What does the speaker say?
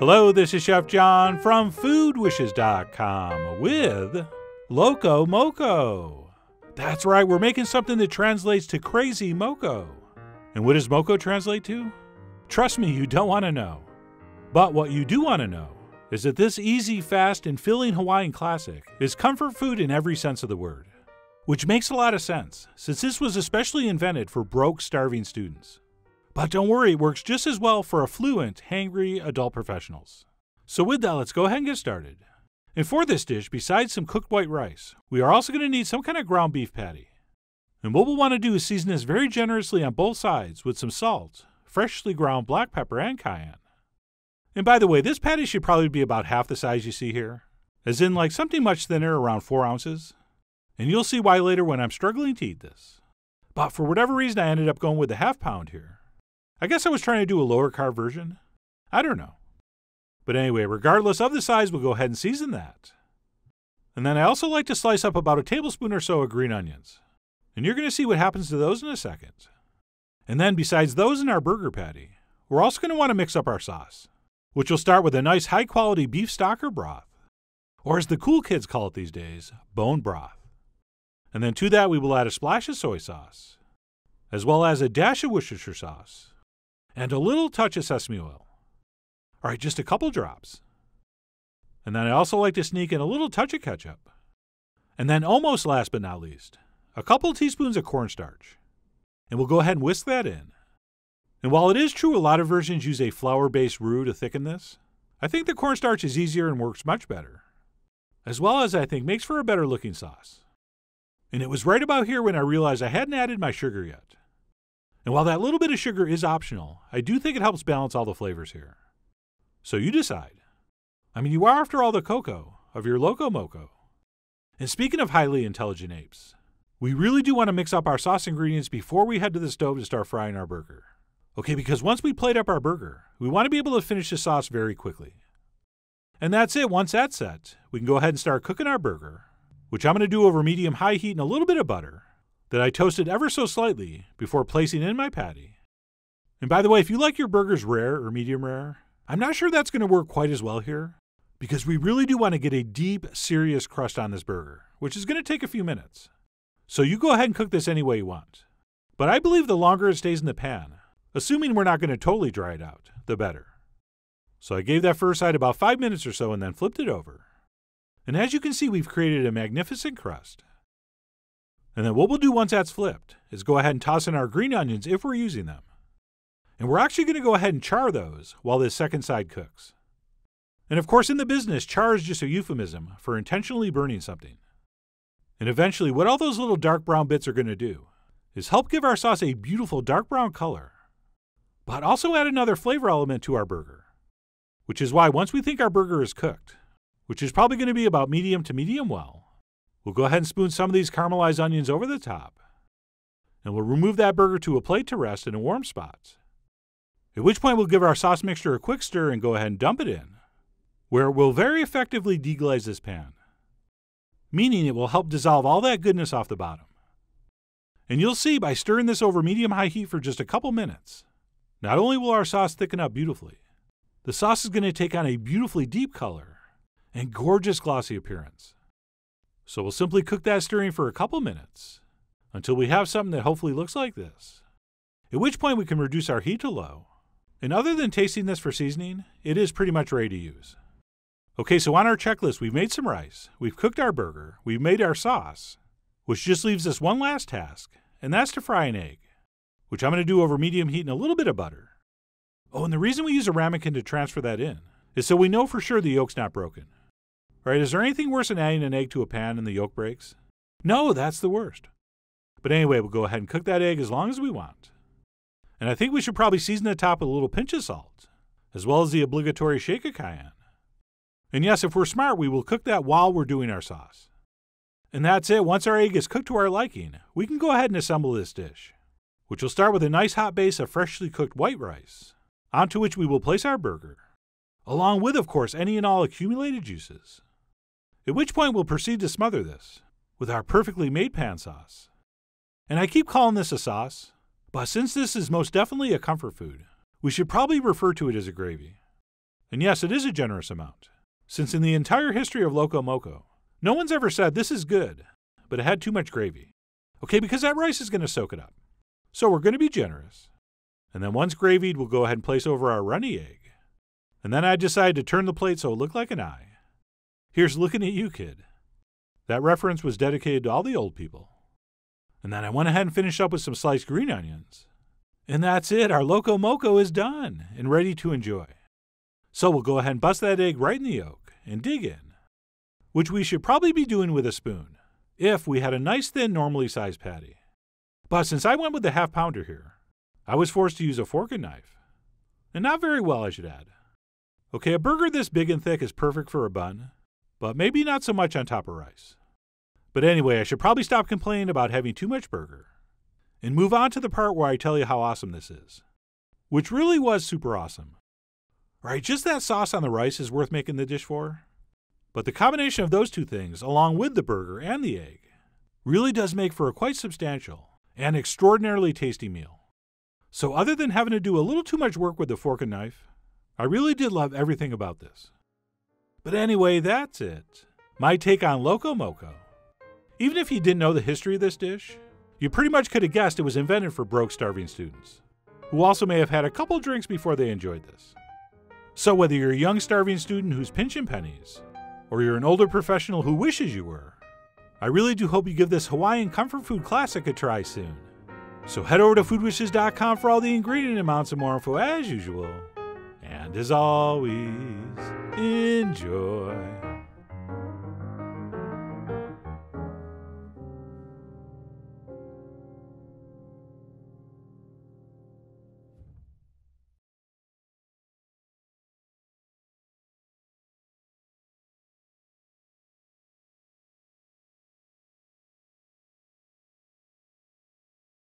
Hello, this is Chef John from foodwishes.com with Loco Moco. That's right, we're making something that translates to crazy moco. And what does moco translate to? Trust me, you don't want to know. But what you do want to know is that this easy, fast, and filling Hawaiian classic is comfort food in every sense of the word. Which makes a lot of sense, since this was especially invented for broke, starving students. But don't worry, it works just as well for affluent, hangry adult professionals. So with that, let's go ahead and get started. And for this dish, besides some cooked white rice, we are also going to need some kind of ground beef patty. And what we'll want to do is season this very generously on both sides with some salt, freshly ground black pepper, and cayenne. And by the way, this patty should probably be about half the size you see here, as in like something much thinner, around 4 ounces. And you'll see why later when I'm struggling to eat this. But for whatever reason, I ended up going with the half pound here. I guess I was trying to do a lower carb version. I don't know. But anyway, regardless of the size, we'll go ahead and season that. And then I also like to slice up about a tablespoon or so of green onions. And you're going to see what happens to those in a second. And then besides those in our burger patty, we're also going to want to mix up our sauce, which will start with a nice high quality beef stock or broth, or as the cool kids call it these days, bone broth. And then to that we will add a splash of soy sauce, as well as a dash of Worcestershire sauce, and a little touch of sesame oil. All right, just a couple drops. And then I also like to sneak in a little touch of ketchup. And then, almost last but not least, a couple of teaspoons of cornstarch. And we'll go ahead and whisk that in. And while it is true a lot of versions use a flour based roux to thicken this, I think the cornstarch is easier and works much better, as well as I think makes for a better looking sauce. And it was right about here when I realized I hadn't added my sugar yet. And while that little bit of sugar is optional, I do think it helps balance all the flavors here. So you decide. I mean, you are, after all, the cocoa of your Loco Moco. And speaking of highly intelligent apes, we really do want to mix up our sauce ingredients before we head to the stove to start frying our burger. Okay, because once we plate up our burger, we want to be able to finish the sauce very quickly. And that's it. Once that's set, we can go ahead and start cooking our burger, which I'm going to do over medium high heat and a little bit of butter that I toasted ever so slightly before placing in my patty. And by the way, if you like your burgers rare or medium rare, I'm not sure that's going to work quite as well here because we really do want to get a deep, serious crust on this burger, which is going to take a few minutes. So you go ahead and cook this any way you want. But I believe the longer it stays in the pan, assuming we're not going to totally dry it out, the better. So I gave that first side about five minutes or so and then flipped it over. And as you can see, we've created a magnificent crust. And then what we'll do once that's flipped is go ahead and toss in our green onions if we're using them. And we're actually going to go ahead and char those while this second side cooks. And of course, in the business, char is just a euphemism for intentionally burning something. And eventually, what all those little dark brown bits are going to do is help give our sauce a beautiful dark brown color, but also add another flavor element to our burger. Which is why once we think our burger is cooked, which is probably going to be about medium to medium well, We'll go ahead and spoon some of these caramelized onions over the top. And we'll remove that burger to a plate to rest in a warm spot. At which point we'll give our sauce mixture a quick stir and go ahead and dump it in, where it will very effectively deglaze this pan, meaning it will help dissolve all that goodness off the bottom. And you'll see by stirring this over medium-high heat for just a couple minutes, not only will our sauce thicken up beautifully, the sauce is going to take on a beautifully deep color and gorgeous glossy appearance. So we'll simply cook that stirring for a couple minutes until we have something that hopefully looks like this, at which point we can reduce our heat to low. And other than tasting this for seasoning, it is pretty much ready to use. Okay, so on our checklist, we've made some rice, we've cooked our burger, we've made our sauce, which just leaves us one last task, and that's to fry an egg, which I'm going to do over medium heat and a little bit of butter. Oh, and the reason we use a ramekin to transfer that in is so we know for sure the yolk's not broken. Right? Is there anything worse than adding an egg to a pan and the yolk breaks? No, that's the worst. But anyway, we'll go ahead and cook that egg as long as we want. And I think we should probably season the top with a little pinch of salt, as well as the obligatory shake of cayenne. And yes, if we're smart, we will cook that while we're doing our sauce. And that's it. Once our egg is cooked to our liking, we can go ahead and assemble this dish, which will start with a nice hot base of freshly cooked white rice, onto which we will place our burger, along with, of course, any and all accumulated juices at which point we'll proceed to smother this with our perfectly made pan sauce. And I keep calling this a sauce, but since this is most definitely a comfort food, we should probably refer to it as a gravy. And yes, it is a generous amount, since in the entire history of Loco Moco, no one's ever said this is good, but it had too much gravy. Okay, because that rice is going to soak it up. So we're going to be generous. And then once gravied, we'll go ahead and place over our runny egg. And then I decided to turn the plate so it looked like an eye. Here's looking at you, kid. That reference was dedicated to all the old people. And then I went ahead and finished up with some sliced green onions. And that's it, our Loco Moco is done and ready to enjoy. So we'll go ahead and bust that egg right in the yolk and dig in, which we should probably be doing with a spoon, if we had a nice thin, normally sized patty. But since I went with the half pounder here, I was forced to use a fork and knife. And not very well, I should add. Okay, a burger this big and thick is perfect for a bun, but maybe not so much on top of rice. But anyway, I should probably stop complaining about having too much burger and move on to the part where I tell you how awesome this is, which really was super awesome. Right, just that sauce on the rice is worth making the dish for. But the combination of those two things, along with the burger and the egg, really does make for a quite substantial and extraordinarily tasty meal. So, other than having to do a little too much work with the fork and knife, I really did love everything about this. But anyway, that's it. My take on Loco Moco. Even if you didn't know the history of this dish, you pretty much could have guessed it was invented for broke starving students, who also may have had a couple drinks before they enjoyed this. So whether you're a young starving student who's pinching pennies, or you're an older professional who wishes you were, I really do hope you give this Hawaiian comfort food classic a try soon. So head over to foodwishes.com for all the ingredient amounts and more info as usual and as always, enjoy.